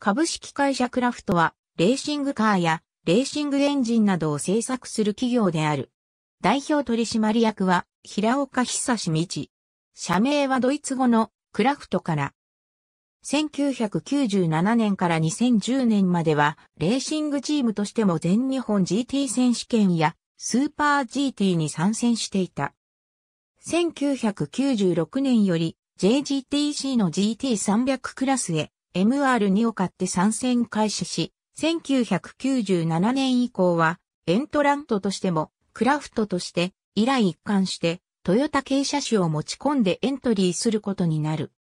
株式会社クラフトは、レーシングカーやレーシングエンジンなどを製作する企業である。代表取締役は、平岡久志道。社名はドイツ語のクラフトから。1997年から2010年までは、レーシングチームとしても全日本 GT 選手権やスーパー GT に参戦していた。1996年より JGTC の GT300 クラスへ MR2 を買って参戦開始し、1997年以降はエントラントとしてもクラフトとして以来一貫してトヨタ軽車種を持ち込んでエントリーすることになる。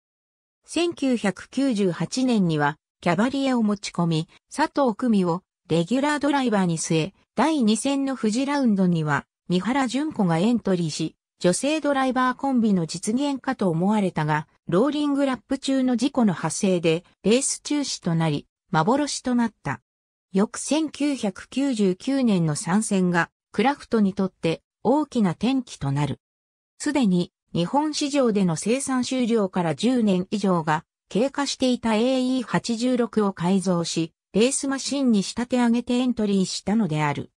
1998年にはキャバリエを持ち込み、佐藤久美をレギュラードライバーに据え、第2戦の富士ラウンドには三原淳子がエントリーし、女性ドライバーコンビの実現かと思われたが、ローリングラップ中の事故の発生で、レース中止となり、幻となった。翌1999年の参戦が、クラフトにとって大きな転機となる。すでに、日本市場での生産終了から10年以上が経過していた AE86 を改造し、レースマシンに仕立て上げてエントリーしたのである。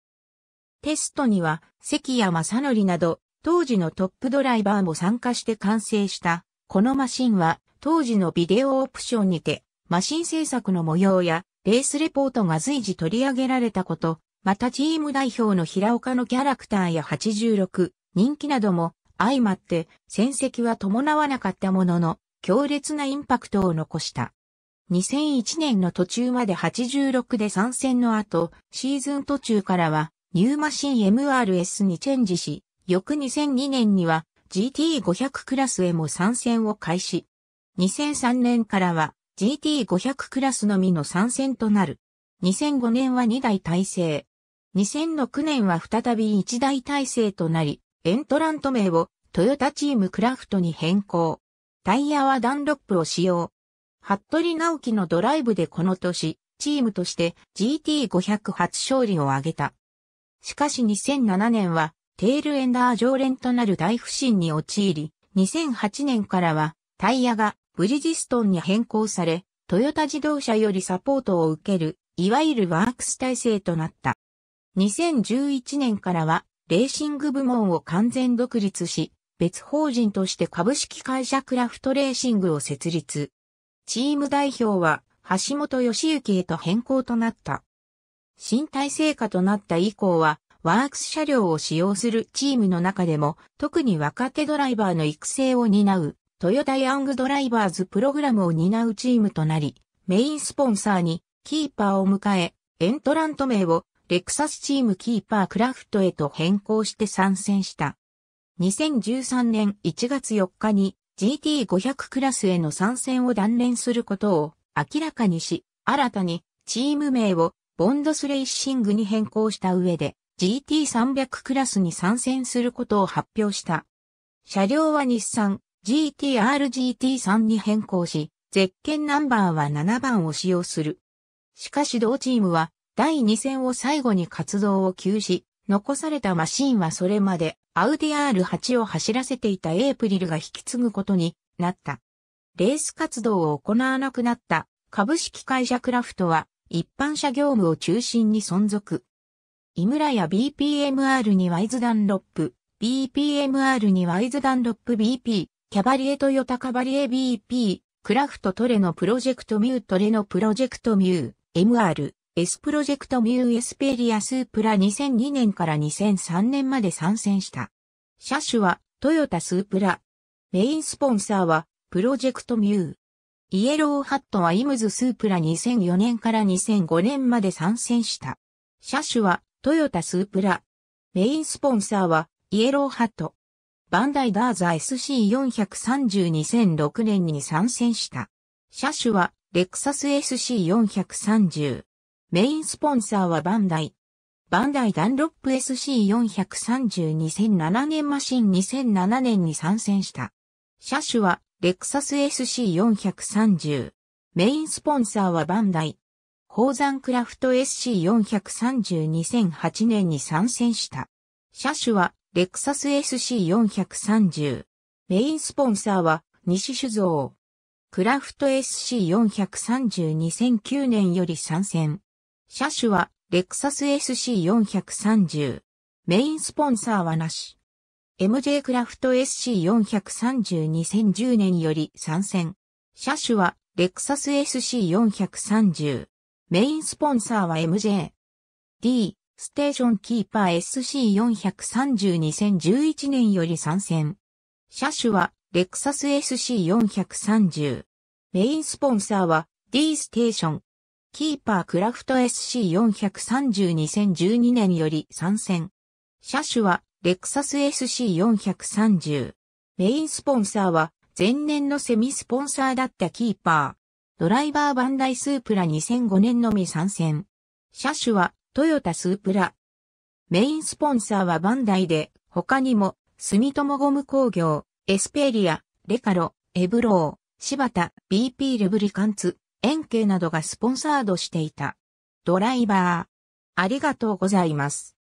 テストには関谷正則など当時のトップドライバーも参加して完成した、このマシンは当時のビデオオプションにて、マシン制作の模様やレースレポートが随時取り上げられたこと、またチーム代表の平岡のキャラクターや86、人気なども相まって戦績は伴わなかったものの、強烈なインパクトを残した。2001年の途中まで86で参戦の後、シーズン途中からはニューマシン MRS にチェンジし、翌2002年には GT500 クラスへも参戦を開始。2003年からは GT500 クラスのみの参戦となる。2005年は2台体制。2006年は再び1台体制となり、エントラント名をトヨタチームクラフトに変更。タイヤはダンロップを使用。服部直樹のドライブでこの年、チームとして GT500 初勝利を挙げた。しかし2007年はテールエンダー常連となる大不振に陥り、2008年からはタイヤがブリジストンに変更され、トヨタ自動車よりサポートを受ける、いわゆるワークス体制となった。2011年からは、レーシング部門を完全独立し、別法人として株式会社クラフトレーシングを設立。チーム代表は、橋本義行へと変更となった。新体制下となった以降は、ワークス車両を使用するチームの中でも、特に若手ドライバーの育成を担う、トヨタヤングドライバーズプログラムを担うチームとなり、メインスポンサーにキーパーを迎え、エントラント名をレクサスチームキーパークラフトへと変更して参戦した。2013年1月4日に GT500 クラスへの参戦を断念することを明らかにし、新たにチーム名をボンドスレイシングに変更した上で、GT300 クラスに参戦することを発表した。車両は日産 GTR-GT3 に変更し、ゼッケンナンバーは7番を使用する。しかし同チームは第2戦を最後に活動を休止、残されたマシンはそれまでアウディ R8 を走らせていたエイプリルが引き継ぐことになった。レース活動を行わなくなった株式会社クラフトは一般車業務を中心に存続。井村や BPMR にワイズダンロップ、BPMR にワイズダンロップ BP、キャバリエトヨタカバリエ BP、クラフトトレのプロジェクトミュートレのプロジェクトミュー、MR、S プロジェクトミューエスペリアスープラ2002年から2003年まで参戦した。車種はトヨタスープラ。メインスポンサーはプロジェクトミュー。イエローハットはイムズスープラ2004年から2005年まで参戦した。車種はトヨタスープラ。メインスポンサーは、イエローハット。バンダイダーザ SC4302006 年に参戦した。車種は、レクサス SC430。メインスポンサーはバンダイ。バンダイダンロップ SC4302007 年マシン2007年に参戦した。車種は、レクサス SC430。メインスポンサーはバンダイ。宝山クラフト SC4302008 年に参戦した。車種はレクサス SC430。メインスポンサーは西酒造。クラフト SC4302009 年より参戦。車種はレクサス SC430。メインスポンサーはなし。MJ クラフト SC4302010 年より参戦。車種はレクサス SC430。メインスポンサーは MJ。D、ステーションキーパー SC4302011 年より参戦。車種はレクサス SC430。メインスポンサーは D ステーション。キーパークラフト SC4302012 年より参戦。車種はレクサス SC430。メインスポンサーは前年のセミスポンサーだったキーパー。ドライバーバンダイスープラ2005年のみ参戦。車種はトヨタスープラ。メインスポンサーはバンダイで、他にも、住友ゴム工業、エスペリア、レカロ、エブロー、柴田、BP レブリカンツ、円形などがスポンサードしていた。ドライバー。ありがとうございます。